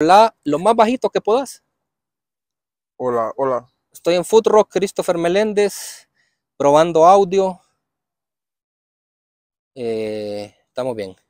Hola, lo más bajito que puedas. Hola, hola. Estoy en Food Rock, Christopher Meléndez, probando audio. Eh, estamos bien.